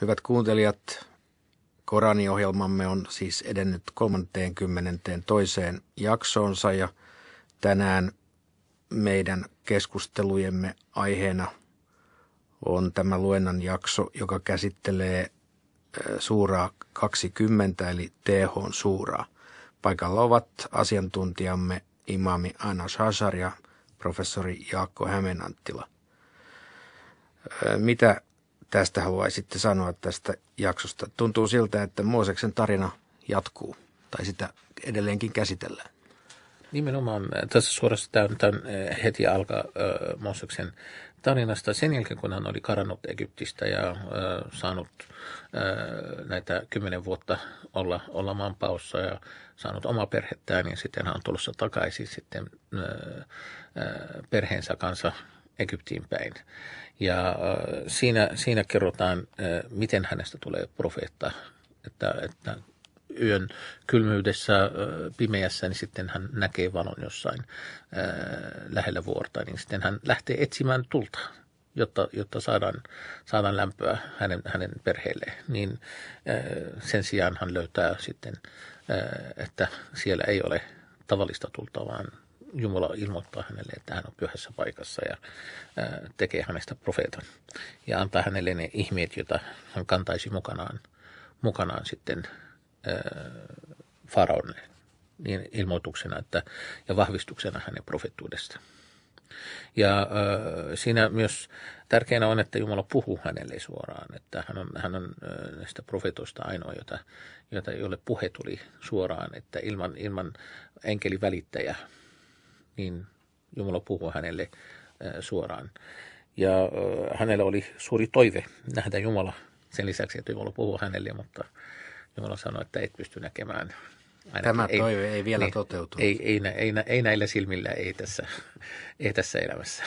Hyvät kuuntelijat, Korani-ohjelmamme on siis edennyt toiseen jaksoonsa ja tänään meidän keskustelujemme aiheena on tämä luennan jakso, joka käsittelee äh, suuraa 20 eli TH suuraa. Paikalla ovat asiantuntijamme imami Anna Shashar ja professori Jaakko Hämenanttila. Äh, mitä tästä haluaisitte sanoa tästä jaksosta? Tuntuu siltä, että Mooseksen tarina jatkuu tai sitä edelleenkin käsitellään. Nimenomaan äh, tässä suorassa tämän äh, heti alkaa äh, Mooseksen tarinasta sen jälkeen, kun hän oli karannut Egyptistä ja äh, saanut äh, näitä kymmenen vuotta olla, olla maanpaossa ja saanut oma perhettään, niin sitten hän on tulossa takaisin sitten äh, äh, perheensä kanssa Egyptiin päin. Ja siinä, siinä kerrotaan, miten hänestä tulee profeetta, että, että yön kylmyydessä, pimeässä, niin sitten hän näkee valon jossain lähellä vuorta, niin sitten hän lähtee etsimään tulta, jotta, jotta saadaan, saadaan lämpöä hänen, hänen perheelleen. Niin sen sijaan hän löytää sitten, että siellä ei ole tavallista tulta, vaan Jumala ilmoittaa hänelle, että hän on pyhässä paikassa ja tekee hänestä profeetan ja antaa hänelle ne ihmeet, joita hän kantaisi mukanaan, mukanaan sitten faraonille niin ilmoituksena että, ja vahvistuksena hänen profettuudesta. Ja ö, siinä myös tärkeänä on, että Jumala puhuu hänelle suoraan, että hän on, hän on ö, näistä profetoista ainoa, jota, jota, jolle puhe tuli suoraan, että ilman, ilman enkelivälittäjä niin Jumala puhui hänelle äh, suoraan. Ja äh, hänellä oli suuri toive nähdä Jumala sen lisäksi, että Jumala puhui hänelle, mutta Jumala sanoi, että et pysty näkemään. Ainakin Tämä toive ei, ei vielä niin, toteutu. Ei, ei, ei, ei, näillä silmillä, ei tässä, ei tässä elämässä.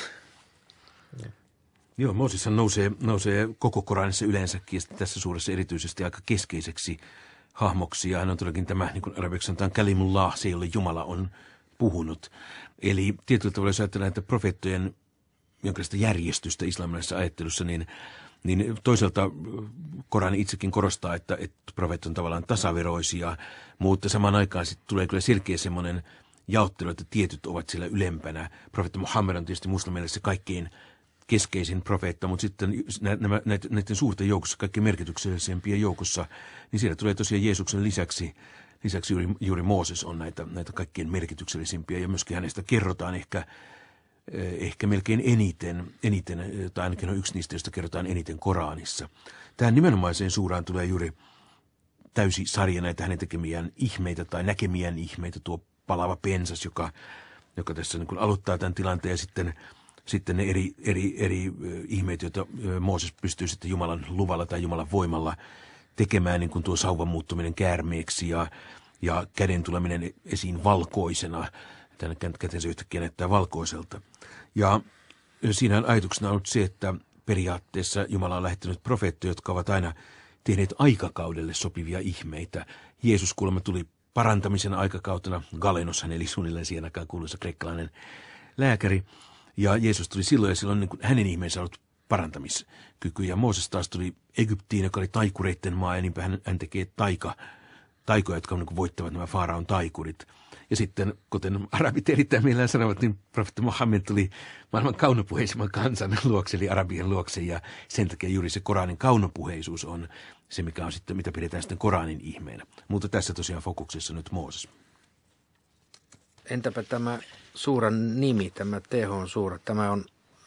Joo, Moosissa nousee, nousee koko Koranissa yleensäkin tässä suuressa erityisesti aika keskeiseksi hahmoksi. Ja hän on todellakin tämä, niin kuin arabiksi sanotaan, kalimullah, se ole Jumala on puhunut. Eli tietyllä tavalla, jos ajatellaan, että profeettojen jonkinlaista järjestystä islamilaisessa ajattelussa, niin, niin toisaalta äh, Koran itsekin korostaa, että, että profeet on tavallaan tasaveroisia, mutta samaan aikaan sitten tulee kyllä selkeä semmoinen jaottelu, että tietyt ovat siellä ylempänä. Profeetta Muhammed on tietysti muslimeille se kaikkein keskeisin profeetta, mutta sitten nämä, näiden, näiden suurten joukossa, kaikkein merkityksellisempien joukossa, niin siellä tulee tosiaan Jeesuksen lisäksi Lisäksi juuri, juuri Mooses on näitä, näitä kaikkein merkityksellisimpiä ja myöskin hänestä kerrotaan ehkä, eh, ehkä melkein eniten, eniten, eh, tai ainakin on yksi niistä, joista kerrotaan eniten Koraanissa. Tähän nimenomaiseen suuraan tulee juuri täysi sarja näitä hänen tekemiään ihmeitä tai näkemiään ihmeitä, tuo palava pensas, joka, joka tässä niin aloittaa tämän tilanteen ja sitten sitten ne eri, eri, eri eh, ihmeet, joita Mooses pystyy sitten Jumalan luvalla tai Jumalan voimalla tekemään, niin kuin tuo sauvan muuttuminen käärmeeksi ja, ja käden tuleminen esiin valkoisena. Tänne kätensä yhtäkkiä näyttää valkoiselta. Ja siinä on ajatuksena ollut se, että periaatteessa Jumala on lähettänyt profeettoja, jotka ovat aina tehneet aikakaudelle sopivia ihmeitä. Jeesus kuulemma tuli parantamisen aikakautena. Galenos hän eli suunnilleen siihen aikaan kuuluisa kreikkalainen lääkäri. Ja Jeesus tuli silloin ja silloin niin kuin hänen ihmeensä ollut parantamiskyky. Ja Mooses taas tuli Egyptiin, joka oli taikureitten maa, ja niinpä hän, hän tekee taika, taikoja, jotka niin voittavat nämä Faaraon taikurit. Ja sitten, kuten arabit erittäin mielellään sanovat, niin profeetta Mohammed tuli maailman kaunopuheisimman kansan luokse, eli arabien luokse, ja sen takia juuri se Koranin kaunopuheisuus on se, mikä on sitten, mitä pidetään sitten Koranin ihmeenä. Mutta tässä tosiaan fokuksessa nyt Mooses. Entäpä tämä suuran nimi, tämä TH on suura, tämä on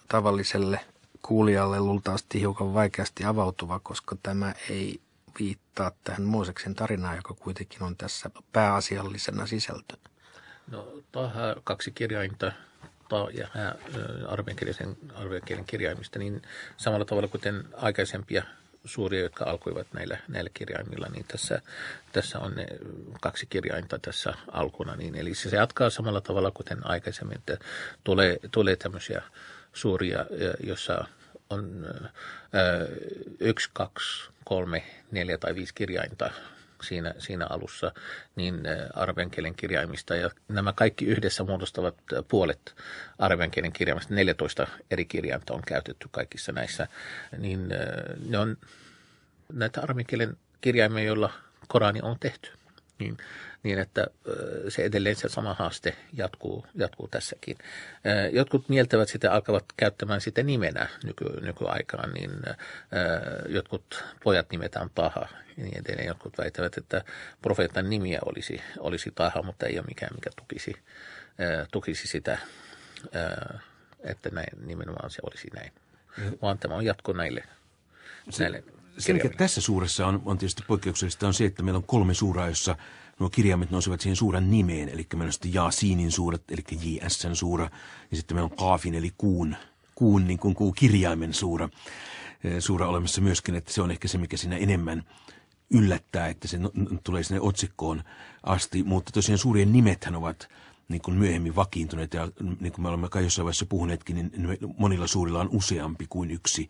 tavalliselle kuulijalle luultavasti hiukan vaikeasti avautuva, koska tämä ei viittaa tähän Mooseksen tarinaan, joka kuitenkin on tässä pääasiallisena sisältönä. No, tähän kaksi kirjainta ta- ja arvien armeijan kirjaimista, niin samalla tavalla kuten aikaisempia suuria, jotka alkoivat näillä, näillä kirjaimilla, niin tässä, tässä on ne kaksi kirjainta tässä alkuna. Niin, eli se jatkaa samalla tavalla kuten aikaisemmin, että tulee, tulee tämmöisiä suuria, jossa on yksi, kaksi, kolme, neljä tai viisi kirjainta siinä, siinä alussa, niin arvenkielen kirjaimista. Ja nämä kaikki yhdessä muodostavat puolet arvenkielen kirjaimista. 14 eri kirjainta on käytetty kaikissa näissä. Niin ne on näitä arvenkielen kirjaimia, joilla Korani on tehty niin, niin että se edelleen se sama haaste jatkuu, jatkuu tässäkin. Jotkut mieltävät sitä, alkavat käyttämään sitä nimenä nyky, nykyaikaan, niin jotkut pojat nimetään paha ja niin edelleen. Jotkut väittävät, että profeetan nimiä olisi, olisi paha, mutta ei ole mikään, mikä tukisi, tukisi sitä, että näin nimenomaan se olisi näin. Vaan tämä on jatko näille, näille se, mikä tässä suuressa on, on tietysti poikkeuksellista, on se, että meillä on kolme suuraa, jossa nuo kirjaimet nousevat siihen suuran nimeen. Eli meillä on sitten Jaasinin suuret, eli JSn suura, ja sitten meillä on Kaafin, eli kuun, kuun, niin kuin kuu kirjaimen suura, eh, suura olemassa myöskin, että se on ehkä se, mikä siinä enemmän yllättää, että se tulee sinne otsikkoon asti. Mutta tosiaan suurien nimethän ovat niin kuin myöhemmin vakiintuneet ja mm, niin kuin me olemme kai jossain vaiheessa puhuneetkin, niin monilla suurilla on useampi kuin yksi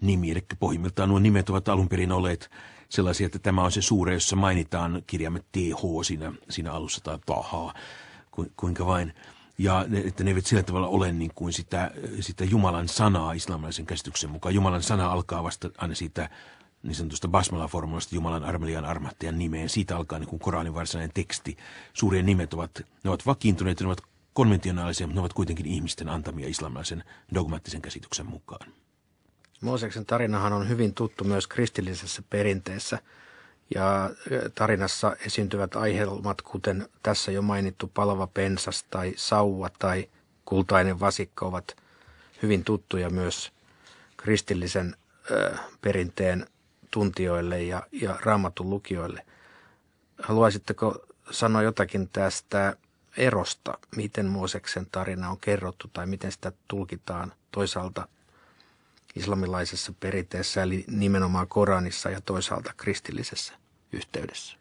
nimi, eli pohjimmiltaan nuo nimet ovat alun perin olleet sellaisia, että tämä on se suure, jossa mainitaan kirjaimet TH siinä, siinä alussa tai tahaa, ku, kuinka vain. Ja ne, että ne eivät sillä tavalla ole niin kuin sitä, sitä Jumalan sanaa islamilaisen käsityksen mukaan. Jumalan sana alkaa vasta aina siitä niin sanotusta basmala-formulasta Jumalan armelian armahtajan nimeen. Siitä alkaa niin kuin Koranin varsinainen teksti. Suurien nimet ovat, ne ovat vakiintuneet, ne ovat konventionaalisia, mutta ne ovat kuitenkin ihmisten antamia islamilaisen dogmaattisen käsityksen mukaan. Mooseksen tarinahan on hyvin tuttu myös kristillisessä perinteessä ja tarinassa esiintyvät aiheelmat, kuten tässä jo mainittu palava pensas tai sauva tai kultainen vasikko ovat hyvin tuttuja myös kristillisen perinteen tuntijoille ja, ja raamatun lukijoille. Haluaisitteko sanoa jotakin tästä erosta, miten Mooseksen tarina on kerrottu tai miten sitä tulkitaan toisaalta – islamilaisessa perinteessä, eli nimenomaan Koranissa ja toisaalta kristillisessä yhteydessä?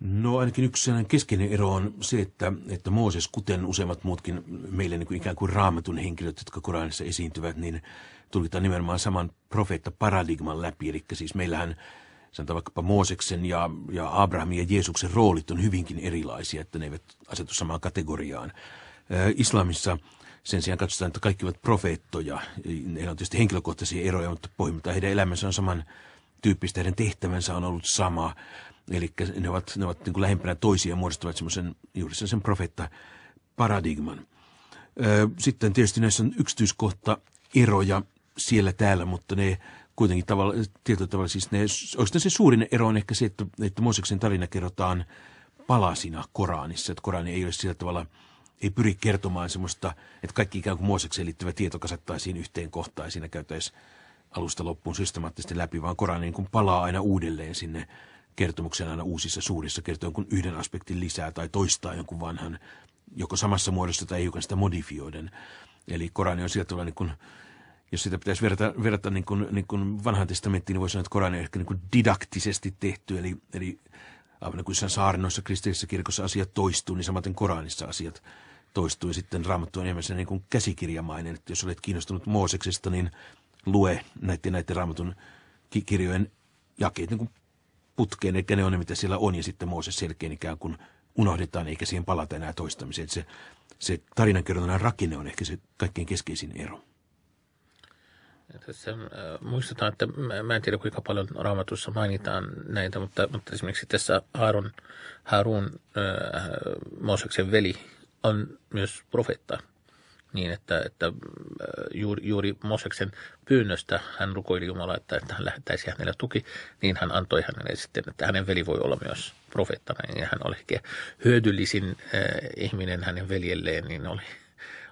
No ainakin yksi sellainen keskeinen ero on se, että, että Mooses, kuten useimmat muutkin meille niin kuin ikään kuin raamatun henkilöt, jotka Koranissa esiintyvät, niin tulkitaan nimenomaan saman profeetta paradigman läpi. Eli siis meillähän sanotaan vaikkapa Mooseksen ja, ja Abrahamin ja Jeesuksen roolit on hyvinkin erilaisia, että ne eivät asetu samaan kategoriaan. Islamissa – sen sijaan katsotaan, että kaikki ovat profeettoja. Heillä on tietysti henkilökohtaisia eroja, mutta pohjimmiltaan heidän elämänsä on saman tyyppistä. Heidän tehtävänsä on ollut sama. Eli ne ovat, ne ovat niin kuin lähempänä toisia ja muodostavat semmoisen juuri sen profeetta paradigman. Sitten tietysti näissä on yksityiskohta eroja siellä täällä, mutta ne kuitenkin tavalla, tietyllä tavalla, siis ne, oikeastaan se suurin ero on ehkä se, että, että Mooseksen tarina kerrotaan palasina Koranissa, että Korani ei ole sillä tavalla – ei pyri kertomaan semmoista, että kaikki ikään kuin Moosekseen liittyvä tieto kasattaisiin yhteen kohtaan ja siinä käytäisiin alusta loppuun systemaattisesti läpi, vaan Koran niin kuin palaa aina uudelleen sinne kertomuksen aina uusissa suurissa, kertoo jonkun yhden aspektin lisää tai toistaa jonkun vanhan, joko samassa muodossa tai hiukan sitä modifioiden. Eli Korani on sieltä, niin kuin, jos sitä pitäisi verrata, verrata niin kuin, niin kuin vanhaan testamenttiin, niin voisi sanoa, että Korani on ehkä niin kuin didaktisesti tehty, eli, eli Aivan niin kuin saarnoissa kristillisessä kirkossa asiat toistuu, niin samaten Koranissa asiat toistuu. Ja sitten raamattu on enemmän niin kuin käsikirjamainen, että jos olet kiinnostunut Mooseksesta, niin lue näiden, näiden raamatun kirjojen jakeet niin kuin putkeen, eli ne on ne, mitä siellä on, ja sitten Mooses selkeän ikään kuin unohdetaan, eikä siihen palata enää toistamiseen. Se, se tarinankerronnan rakenne on ehkä se kaikkein keskeisin ero. Tässä muistutan, että mä en tiedä kuinka paljon raamatussa mainitaan näitä, mutta, mutta esimerkiksi tässä Aaron, Harun, äh, Mooseksen veli, on myös profeetta. Niin, että, että juuri, juuri Moseksen pyynnöstä hän rukoili Jumalaa, että, että hän lähettäisi hänelle tuki, niin hän antoi hänelle sitten, että hänen veli voi olla myös profeettana, niin hän oli hyödyllisin äh, ihminen hänen veljelleen, niin oli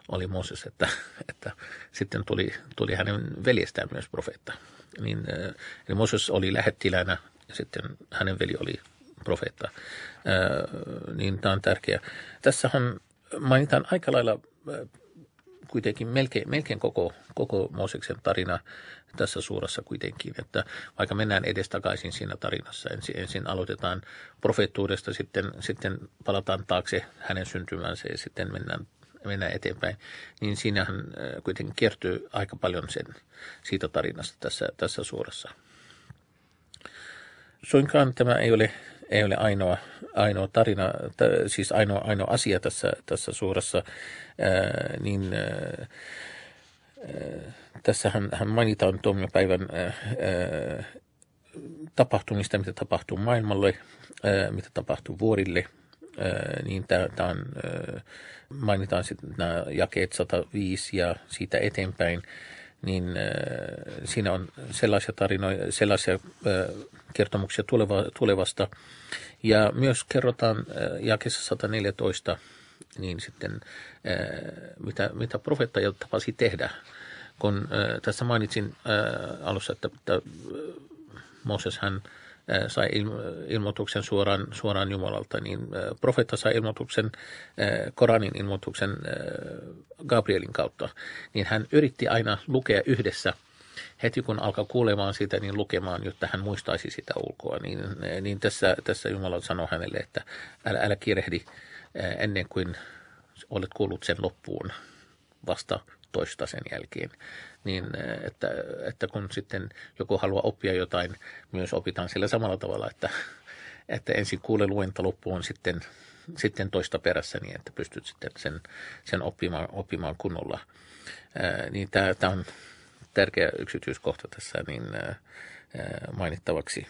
oli Mooses, että, että sitten tuli, tuli hänen veljestään myös profeetta. Niin, äh, eli Mooses oli lähettilänä ja sitten hänen veli oli profeetta. Äh, niin tämä on tärkeää. Tässähän mainitaan aika lailla äh, kuitenkin melkein, melkein koko, koko Mooseksen tarina tässä suurassa kuitenkin, että vaikka mennään edestakaisin siinä tarinassa, ensin, ensin aloitetaan profeettuudesta, sitten, sitten palataan taakse hänen syntymänsä ja sitten mennään ja mennään eteenpäin, niin siinähän kuitenkin kertyy aika paljon sen siitä tarinasta tässä, tässä suorassa. Suinkaan tämä ei ole, ei ole ainoa, ainoa tarina, t- siis ainoa, ainoa asia tässä, tässä suorassa, ää, niin tässä hän, hän mainitaan tuomiopäivän ää, tapahtumista, mitä tapahtuu maailmalle, ää, mitä tapahtuu vuorille – niin tämä on, mainitaan sitten nämä jakeet 105 ja siitä eteenpäin, niin siinä on sellaisia tarinoja, sellaisia kertomuksia tulevasta. Ja myös kerrotaan jakeessa 114, niin sitten mitä, mitä profetta tapasi tehdä. Kun tässä mainitsin alussa, että, että Mooses hän – Äh, sai ilmoituksen suoraan, suoraan Jumalalta, niin äh, profeetta sai ilmoituksen, äh, Koranin ilmoituksen Gabrielin kautta. Niin hän yritti aina lukea yhdessä heti kun alkaa kuulemaan sitä, niin lukemaan, jotta hän muistaisi sitä ulkoa. Niin, niin tässä, tässä Jumala sanoi hänelle, että älä, älä kiirehdi ennen kuin olet kuullut sen loppuun vasta toista sen jälkeen niin eh, että, että kun sitten joku haluaa oppia jotain, myös opitaan sillä samalla tavalla, että, että ensin kuule luenta loppuun, sitten, sitten toista perässä niin, että pystyt sitten sen, sen oppimaan, oppimaan kunnolla. Eh, niin tämä, tämä on tärkeä yksityiskohta tässä niin eh, mainittavaksi.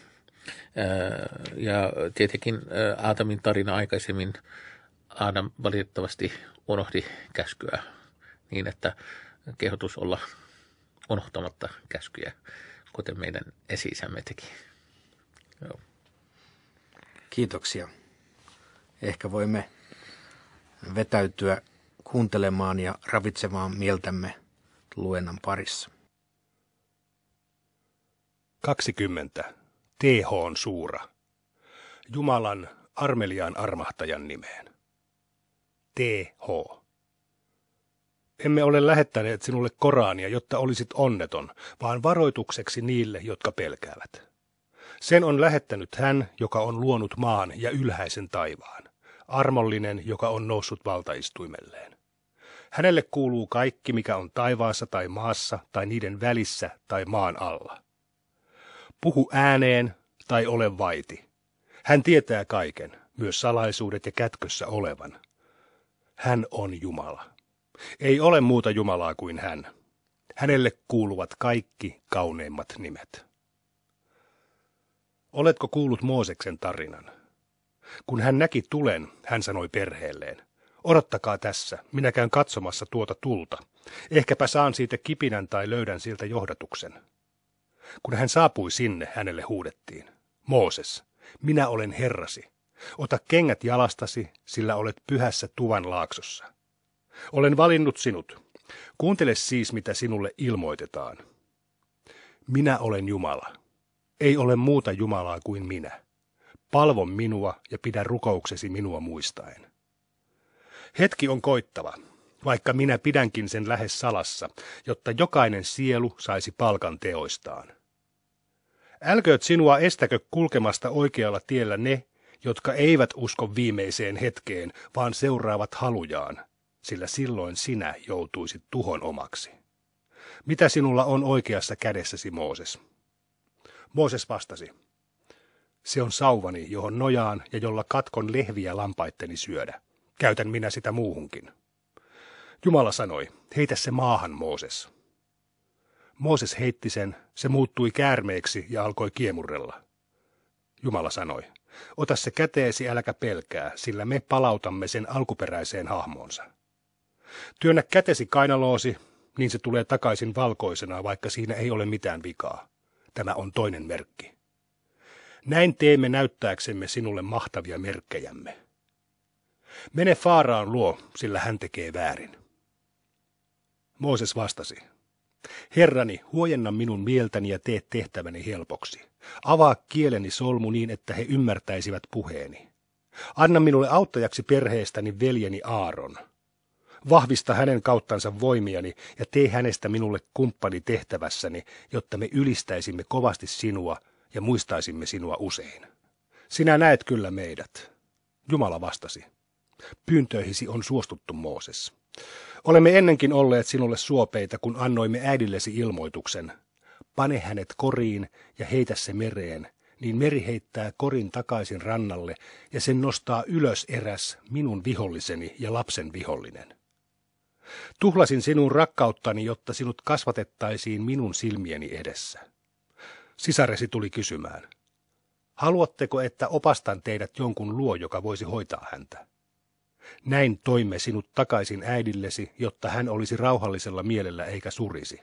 ja tietenkin Aatamin tarina aikaisemmin, Aadam valitettavasti unohti käskyä niin, että kehotus olla unohtamatta käskyjä, kuten meidän esi teki. Joo. Kiitoksia. Ehkä voimme vetäytyä kuuntelemaan ja ravitsemaan mieltämme luennan parissa. 20. TH on suura. Jumalan armeliaan armahtajan nimeen. TH emme ole lähettäneet sinulle Korania, jotta olisit onneton, vaan varoitukseksi niille, jotka pelkäävät. Sen on lähettänyt hän, joka on luonut maan ja ylhäisen taivaan, armollinen, joka on noussut valtaistuimelleen. Hänelle kuuluu kaikki, mikä on taivaassa tai maassa tai niiden välissä tai maan alla. Puhu ääneen tai ole vaiti. Hän tietää kaiken, myös salaisuudet ja kätkössä olevan. Hän on Jumala. Ei ole muuta Jumalaa kuin hän. Hänelle kuuluvat kaikki kauneimmat nimet. Oletko kuullut Mooseksen tarinan? Kun hän näki tulen, hän sanoi perheelleen, odottakaa tässä, minä käyn katsomassa tuota tulta. Ehkäpä saan siitä kipinän tai löydän siltä johdatuksen. Kun hän saapui sinne, hänelle huudettiin, Mooses, minä olen herrasi. Ota kengät jalastasi, sillä olet pyhässä tuvan laaksossa. Olen valinnut sinut. Kuuntele siis, mitä sinulle ilmoitetaan. Minä olen Jumala. Ei ole muuta Jumalaa kuin minä. Palvo minua ja pidä rukouksesi minua muistaen. Hetki on koittava, vaikka minä pidänkin sen lähes salassa, jotta jokainen sielu saisi palkan teoistaan. Älkööt sinua estäkö kulkemasta oikealla tiellä ne, jotka eivät usko viimeiseen hetkeen, vaan seuraavat halujaan, sillä silloin sinä joutuisit tuhon omaksi. Mitä sinulla on oikeassa kädessäsi, Mooses? Mooses vastasi, se on sauvani, johon nojaan ja jolla katkon lehviä lampaitteni syödä. Käytän minä sitä muuhunkin. Jumala sanoi, heitä se maahan, Mooses. Mooses heitti sen, se muuttui käärmeeksi ja alkoi kiemurrella. Jumala sanoi, ota se käteesi äläkä pelkää, sillä me palautamme sen alkuperäiseen hahmoonsa. Työnnä kätesi kainaloosi, niin se tulee takaisin valkoisena, vaikka siinä ei ole mitään vikaa. Tämä on toinen merkki. Näin teemme näyttääksemme sinulle mahtavia merkkejämme. Mene Faaraan luo, sillä hän tekee väärin. Mooses vastasi, Herrani, huojenna minun mieltäni ja tee tehtäväni helpoksi. Avaa kieleni solmu niin, että he ymmärtäisivät puheeni. Anna minulle auttajaksi perheestäni veljeni Aaron. Vahvista hänen kauttansa voimiani ja tee hänestä minulle kumppani tehtävässäni, jotta me ylistäisimme kovasti sinua ja muistaisimme sinua usein. Sinä näet kyllä meidät. Jumala vastasi. Pyyntöihisi on suostuttu Mooses. Olemme ennenkin olleet sinulle suopeita, kun annoimme äidillesi ilmoituksen. Pane hänet koriin ja heitä se mereen, niin meri heittää korin takaisin rannalle ja sen nostaa ylös eräs minun viholliseni ja lapsen vihollinen. Tuhlasin sinun rakkauttani, jotta sinut kasvatettaisiin minun silmieni edessä. Sisaresi tuli kysymään. Haluatteko, että opastan teidät jonkun luo, joka voisi hoitaa häntä? Näin toimme sinut takaisin äidillesi, jotta hän olisi rauhallisella mielellä eikä surisi.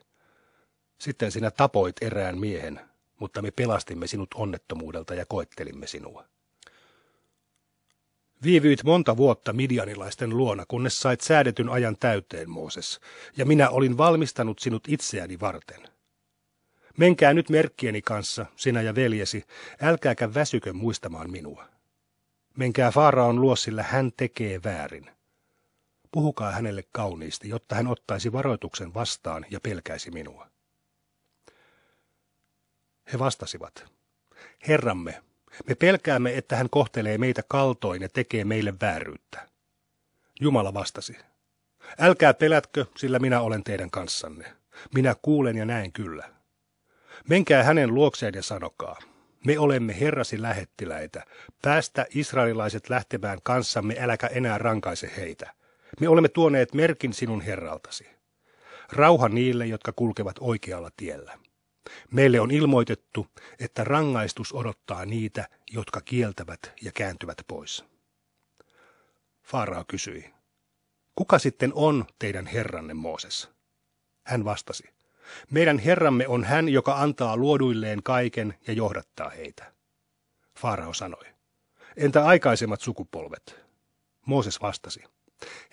Sitten sinä tapoit erään miehen, mutta me pelastimme sinut onnettomuudelta ja koettelimme sinua. Viivyit monta vuotta midianilaisten luona, kunnes sait säädetyn ajan täyteen, Mooses, ja minä olin valmistanut sinut itseäni varten. Menkää nyt merkkieni kanssa, sinä ja veljesi, älkääkä väsykö muistamaan minua. Menkää Faaraon luo, sillä hän tekee väärin. Puhukaa hänelle kauniisti, jotta hän ottaisi varoituksen vastaan ja pelkäisi minua. He vastasivat, Herramme, me pelkäämme, että hän kohtelee meitä kaltoin ja tekee meille vääryyttä. Jumala vastasi, älkää pelätkö, sillä minä olen teidän kanssanne. Minä kuulen ja näen kyllä. Menkää hänen luokseen ja sanokaa, me olemme herrasi lähettiläitä. Päästä israelilaiset lähtemään kanssamme, äläkä enää rankaise heitä. Me olemme tuoneet merkin sinun herraltasi. Rauha niille, jotka kulkevat oikealla tiellä. Meille on ilmoitettu, että rangaistus odottaa niitä, jotka kieltävät ja kääntyvät pois. Faarao kysyi, kuka sitten on teidän herranne Mooses? Hän vastasi, meidän herramme on hän, joka antaa luoduilleen kaiken ja johdattaa heitä. Faarao sanoi, entä aikaisemmat sukupolvet? Mooses vastasi,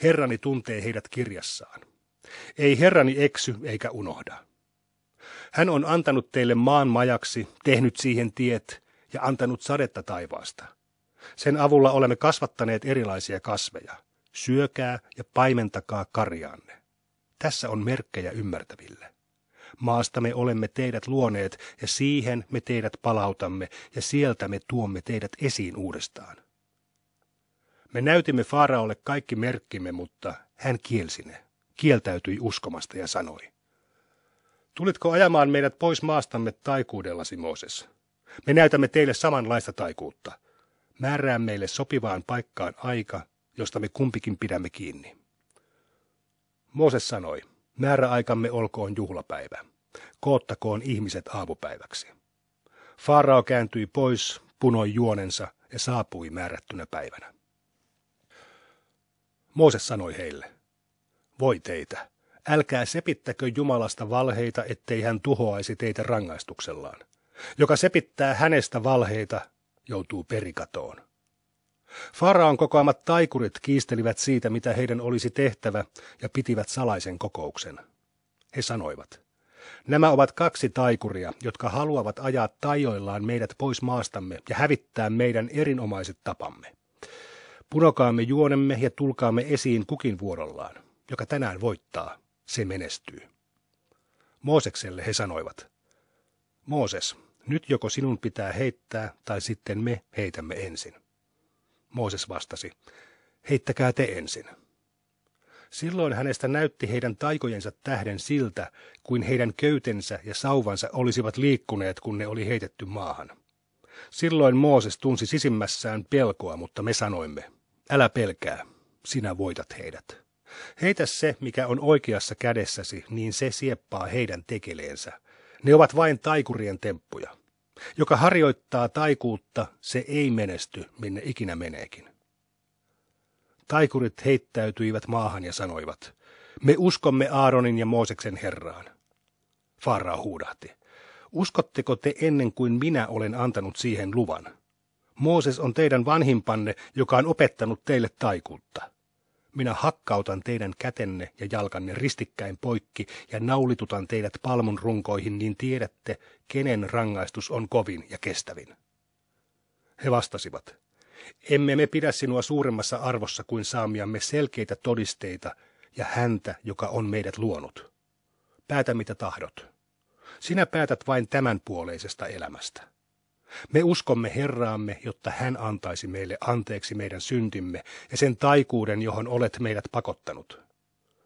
herrani tuntee heidät kirjassaan. Ei herrani eksy eikä unohda. Hän on antanut teille maan majaksi, tehnyt siihen tiet ja antanut sadetta taivaasta. Sen avulla olemme kasvattaneet erilaisia kasveja. Syökää ja paimentakaa karjaanne. Tässä on merkkejä ymmärtäville. Maasta me olemme teidät luoneet ja siihen me teidät palautamme ja sieltä me tuomme teidät esiin uudestaan. Me näytimme Faaraolle kaikki merkkimme, mutta hän kielsi ne, kieltäytyi uskomasta ja sanoi – Tulitko ajamaan meidät pois maastamme taikuudellasi, Mooses? Me näytämme teille samanlaista taikuutta. Määrää meille sopivaan paikkaan aika, josta me kumpikin pidämme kiinni. Mooses sanoi, määräaikamme olkoon juhlapäivä. Koottakoon ihmiset aamupäiväksi. Farao kääntyi pois, punoi juonensa ja saapui määrättynä päivänä. Mooses sanoi heille, voi teitä, älkää sepittäkö Jumalasta valheita, ettei hän tuhoaisi teitä rangaistuksellaan. Joka sepittää hänestä valheita, joutuu perikatoon. Faraon kokoamat taikurit kiistelivät siitä, mitä heidän olisi tehtävä, ja pitivät salaisen kokouksen. He sanoivat, nämä ovat kaksi taikuria, jotka haluavat ajaa tajoillaan meidät pois maastamme ja hävittää meidän erinomaiset tapamme. Punokaamme juonemme ja tulkaamme esiin kukin vuorollaan, joka tänään voittaa, se menestyy. Moosekselle he sanoivat, Mooses, nyt joko sinun pitää heittää, tai sitten me heitämme ensin. Mooses vastasi, heittäkää te ensin. Silloin hänestä näytti heidän taikojensa tähden siltä, kuin heidän köytensä ja sauvansa olisivat liikkuneet, kun ne oli heitetty maahan. Silloin Mooses tunsi sisimmässään pelkoa, mutta me sanoimme, älä pelkää, sinä voitat heidät. Heitä se, mikä on oikeassa kädessäsi, niin se sieppaa heidän tekeleensä. Ne ovat vain taikurien temppuja. Joka harjoittaa taikuutta, se ei menesty, minne ikinä meneekin. Taikurit heittäytyivät maahan ja sanoivat, me uskomme Aaronin ja Mooseksen Herraan. Farra huudahti, uskotteko te ennen kuin minä olen antanut siihen luvan? Mooses on teidän vanhimpanne, joka on opettanut teille taikuutta. Minä hakkautan teidän kätenne ja jalkanne ristikkäin poikki ja naulitutan teidät palmun runkoihin, niin tiedätte, kenen rangaistus on kovin ja kestävin. He vastasivat, emme me pidä sinua suuremmassa arvossa kuin saamiamme selkeitä todisteita ja häntä, joka on meidät luonut. Päätä mitä tahdot. Sinä päätät vain tämän elämästä. Me uskomme Herraamme, jotta hän antaisi meille anteeksi meidän syntimme ja sen taikuuden, johon olet meidät pakottanut.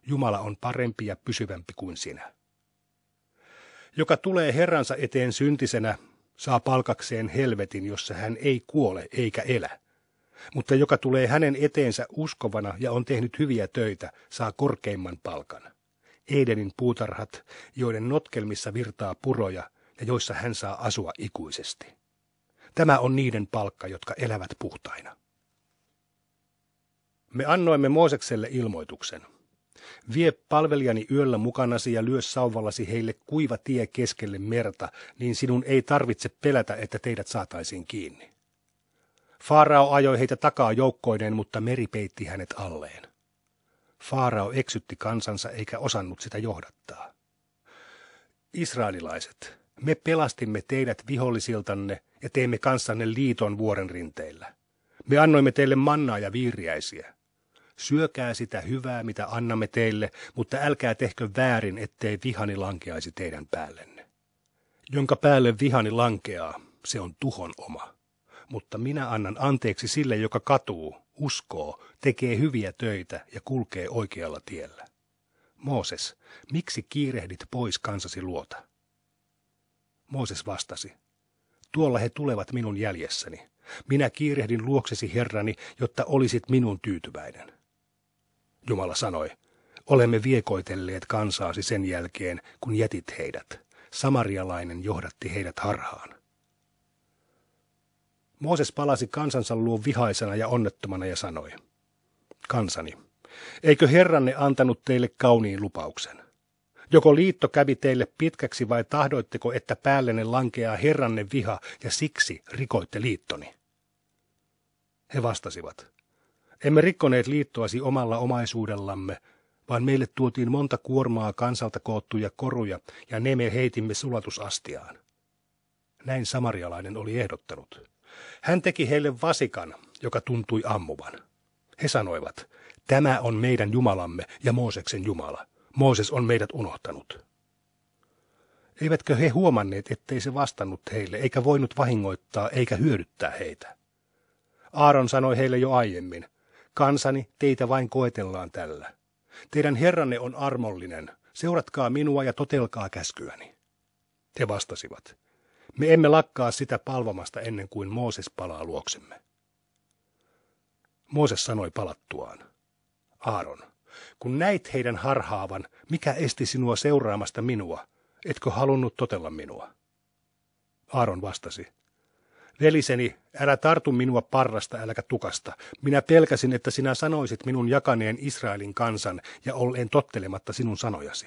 Jumala on parempi ja pysyvämpi kuin sinä. Joka tulee Herransa eteen syntisenä, saa palkakseen helvetin, jossa hän ei kuole eikä elä. Mutta joka tulee hänen eteensä uskovana ja on tehnyt hyviä töitä, saa korkeimman palkan. Edenin puutarhat, joiden notkelmissa virtaa puroja ja joissa hän saa asua ikuisesti. Tämä on niiden palkka, jotka elävät puhtaina. Me annoimme Moosekselle ilmoituksen. Vie palvelijani yöllä mukanasi ja lyö sauvallasi heille kuiva tie keskelle merta, niin sinun ei tarvitse pelätä, että teidät saataisiin kiinni. Faarao ajoi heitä takaa joukkoineen, mutta meri peitti hänet alleen. Faarao eksytti kansansa eikä osannut sitä johdattaa. Israelilaiset, me pelastimme teidät vihollisiltanne – ja teimme kanssanne liiton vuoren rinteillä. Me annoimme teille mannaa ja viiriäisiä. Syökää sitä hyvää, mitä annamme teille, mutta älkää tehkö väärin, ettei vihani lankeaisi teidän päällenne. Jonka päälle vihani lankeaa, se on tuhon oma. Mutta minä annan anteeksi sille, joka katuu, uskoo, tekee hyviä töitä ja kulkee oikealla tiellä. Mooses, miksi kiirehdit pois kansasi luota? Mooses vastasi, Tuolla he tulevat minun jäljessäni. Minä kiirehdin luoksesi, Herrani, jotta olisit minun tyytyväinen. Jumala sanoi, olemme viekoitelleet kansaasi sen jälkeen, kun jätit heidät. Samarialainen johdatti heidät harhaan. Mooses palasi kansansa luo vihaisena ja onnettomana ja sanoi, Kansani, eikö Herranne antanut teille kauniin lupauksen? Joko liitto kävi teille pitkäksi vai tahdoitteko, että päällenne lankeaa herranne viha ja siksi rikoitte liittoni? He vastasivat. Emme rikkoneet liittoasi omalla omaisuudellamme, vaan meille tuotiin monta kuormaa kansalta koottuja koruja ja ne me heitimme sulatusastiaan. Näin samarialainen oli ehdottanut. Hän teki heille vasikan, joka tuntui ammuvan. He sanoivat, tämä on meidän Jumalamme ja Mooseksen Jumala. Mooses on meidät unohtanut. Eivätkö he huomanneet, ettei se vastannut heille, eikä voinut vahingoittaa eikä hyödyttää heitä? Aaron sanoi heille jo aiemmin, kansani, teitä vain koetellaan tällä. Teidän herranne on armollinen, seuratkaa minua ja totelkaa käskyäni. He vastasivat, me emme lakkaa sitä palvomasta ennen kuin Mooses palaa luoksemme. Mooses sanoi palattuaan, Aaron, kun näit heidän harhaavan, mikä esti sinua seuraamasta minua? Etkö halunnut totella minua? Aaron vastasi. Veliseni, älä tartu minua parrasta äläkä tukasta. Minä pelkäsin, että sinä sanoisit minun jakaneen Israelin kansan ja olleen tottelematta sinun sanojasi.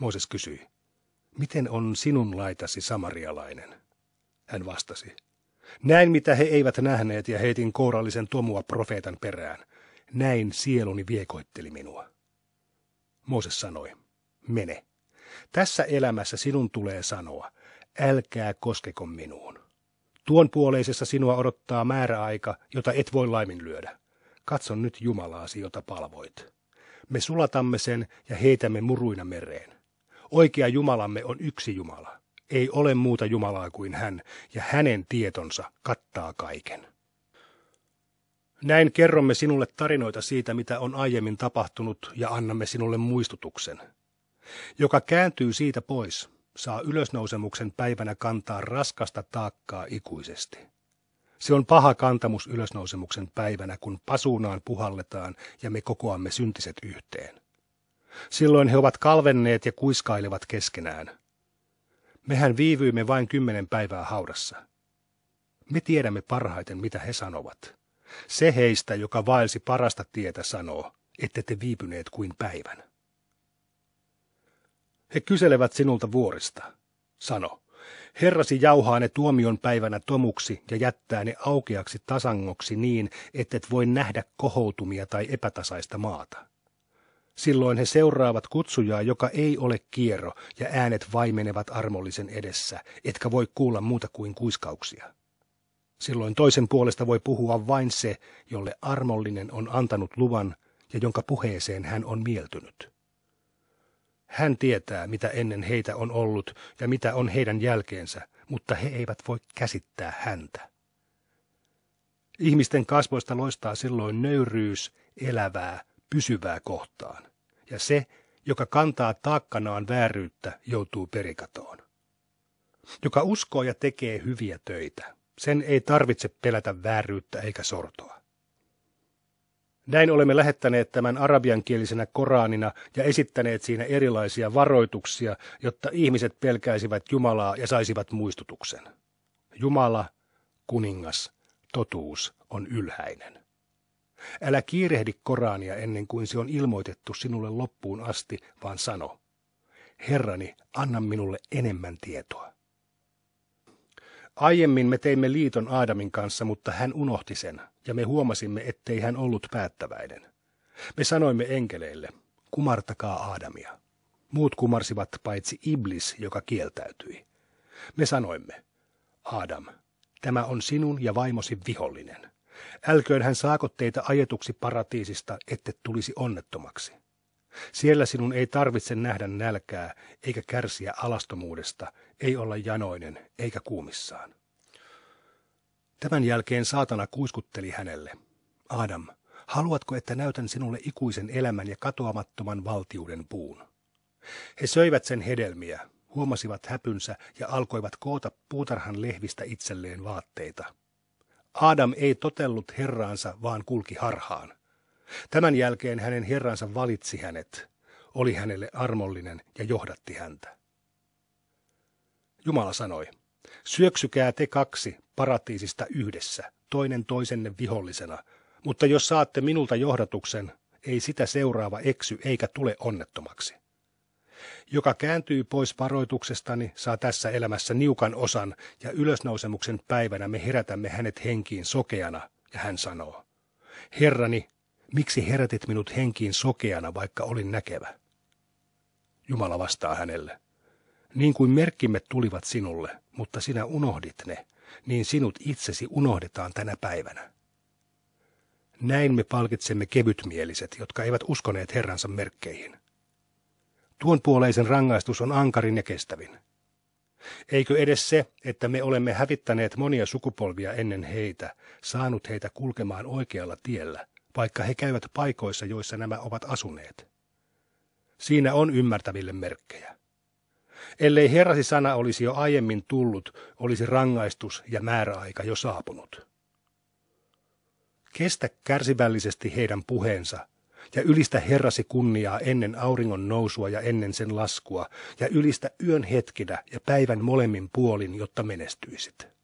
Mooses kysyi, miten on sinun laitasi samarialainen? Hän vastasi, näin mitä he eivät nähneet ja heitin kourallisen tomua profeetan perään. Näin sieluni viekoitteli minua. Mooses sanoi, mene. Tässä elämässä sinun tulee sanoa, älkää koskeko minuun. Tuon puoleisessa sinua odottaa määräaika, jota et voi laiminlyödä. Katso nyt Jumalaasi, jota palvoit. Me sulatamme sen ja heitämme muruina mereen. Oikea Jumalamme on yksi Jumala. Ei ole muuta Jumalaa kuin hän, ja hänen tietonsa kattaa kaiken. Näin kerromme sinulle tarinoita siitä, mitä on aiemmin tapahtunut, ja annamme sinulle muistutuksen. Joka kääntyy siitä pois, saa ylösnousemuksen päivänä kantaa raskasta taakkaa ikuisesti. Se on paha kantamus ylösnousemuksen päivänä, kun pasuunaan puhalletaan ja me kokoamme syntiset yhteen. Silloin he ovat kalvenneet ja kuiskailevat keskenään. Mehän viivyimme vain kymmenen päivää haudassa. Me tiedämme parhaiten, mitä he sanovat. Se heistä, joka vaelsi parasta tietä, sanoo, ette te viipyneet kuin päivän. He kyselevät sinulta vuorista, sano. Herrasi jauhaa ne tuomion päivänä tomuksi ja jättää ne aukeaksi tasangoksi niin, ettet voi nähdä kohoutumia tai epätasaista maata. Silloin he seuraavat kutsujaa, joka ei ole kierro, ja äänet vaimenevat armollisen edessä, etkä voi kuulla muuta kuin kuiskauksia. Silloin toisen puolesta voi puhua vain se, jolle armollinen on antanut luvan ja jonka puheeseen hän on mieltynyt. Hän tietää, mitä ennen heitä on ollut ja mitä on heidän jälkeensä, mutta he eivät voi käsittää häntä. Ihmisten kasvoista loistaa silloin nöyryys elävää, pysyvää kohtaan, ja se, joka kantaa taakkanaan vääryyttä, joutuu perikatoon. Joka uskoo ja tekee hyviä töitä, sen ei tarvitse pelätä vääryyttä eikä sortoa. Näin olemme lähettäneet tämän arabiankielisenä Koranina ja esittäneet siinä erilaisia varoituksia, jotta ihmiset pelkäisivät Jumalaa ja saisivat muistutuksen. Jumala, kuningas, totuus on ylhäinen. Älä kiirehdi Korania ennen kuin se on ilmoitettu sinulle loppuun asti, vaan sano, Herrani, anna minulle enemmän tietoa. Aiemmin me teimme liiton Aadamin kanssa, mutta hän unohti sen, ja me huomasimme, ettei hän ollut päättäväinen. Me sanoimme enkeleille, kumartakaa Aadamia. Muut kumarsivat paitsi Iblis, joka kieltäytyi. Me sanoimme, Aadam, tämä on sinun ja vaimosi vihollinen. Älköön hän saako teitä ajetuksi paratiisista, ette tulisi onnettomaksi. Siellä sinun ei tarvitse nähdä nälkää eikä kärsiä alastomuudesta, ei olla janoinen eikä kuumissaan. Tämän jälkeen saatana kuiskutteli hänelle. Adam, haluatko, että näytän sinulle ikuisen elämän ja katoamattoman valtiuden puun? He söivät sen hedelmiä, huomasivat häpynsä ja alkoivat koota puutarhan lehvistä itselleen vaatteita. Adam ei totellut herraansa, vaan kulki harhaan. Tämän jälkeen hänen herransa valitsi hänet, oli hänelle armollinen ja johdatti häntä. Jumala sanoi, syöksykää te kaksi paratiisista yhdessä, toinen toisenne vihollisena, mutta jos saatte minulta johdatuksen, ei sitä seuraava eksy eikä tule onnettomaksi. Joka kääntyy pois varoituksestani, saa tässä elämässä niukan osan, ja ylösnousemuksen päivänä me herätämme hänet henkiin sokeana, ja hän sanoo, Herrani, miksi herätit minut henkiin sokeana, vaikka olin näkevä? Jumala vastaa hänelle, niin kuin merkkimme tulivat sinulle, mutta sinä unohdit ne, niin sinut itsesi unohdetaan tänä päivänä. Näin me palkitsemme kevytmieliset, jotka eivät uskoneet Herransa merkkeihin. Tuon puoleisen rangaistus on ankarin ja kestävin. Eikö edes se, että me olemme hävittäneet monia sukupolvia ennen heitä, saanut heitä kulkemaan oikealla tiellä, vaikka he käyvät paikoissa, joissa nämä ovat asuneet. Siinä on ymmärtäville merkkejä. Ellei herrasi sana olisi jo aiemmin tullut, olisi rangaistus ja määräaika jo saapunut. Kestä kärsivällisesti heidän puheensa ja ylistä herrasi kunniaa ennen auringon nousua ja ennen sen laskua ja ylistä yön hetkinä ja päivän molemmin puolin, jotta menestyisit.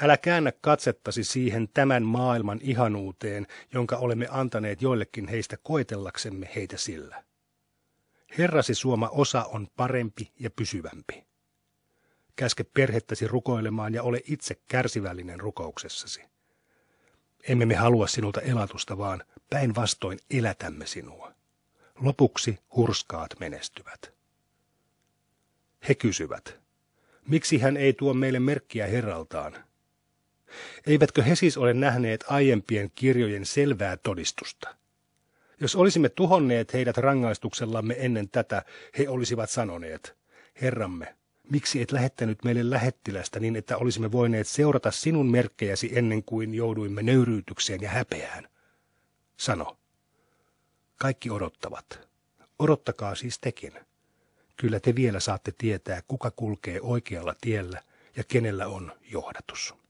Älä käännä katsettasi siihen tämän maailman ihanuuteen, jonka olemme antaneet joillekin heistä koetellaksemme heitä sillä. Herrasi suoma osa on parempi ja pysyvämpi. Käske perhettäsi rukoilemaan ja ole itse kärsivällinen rukouksessasi. Emme me halua sinulta elatusta, vaan päinvastoin elätämme sinua. Lopuksi hurskaat menestyvät. He kysyvät, miksi hän ei tuo meille merkkiä herraltaan, Eivätkö he siis ole nähneet aiempien kirjojen selvää todistusta? Jos olisimme tuhonneet heidät rangaistuksellamme ennen tätä, he olisivat sanoneet, Herramme, miksi et lähettänyt meille lähettilästä niin, että olisimme voineet seurata sinun merkkejäsi ennen kuin jouduimme nöyryytykseen ja häpeään? Sano, kaikki odottavat. Odottakaa siis tekin. Kyllä te vielä saatte tietää, kuka kulkee oikealla tiellä ja kenellä on johdatus.